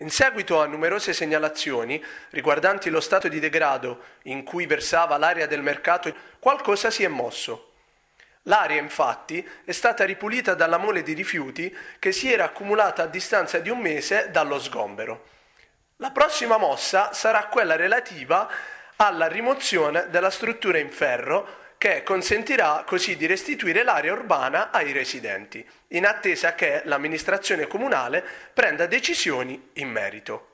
In seguito a numerose segnalazioni riguardanti lo stato di degrado in cui versava l'area del mercato, qualcosa si è mosso. L'area infatti è stata ripulita dalla mole di rifiuti che si era accumulata a distanza di un mese dallo sgombero. La prossima mossa sarà quella relativa alla rimozione della struttura in ferro che consentirà così di restituire l'area urbana ai residenti, in attesa che l'amministrazione comunale prenda decisioni in merito.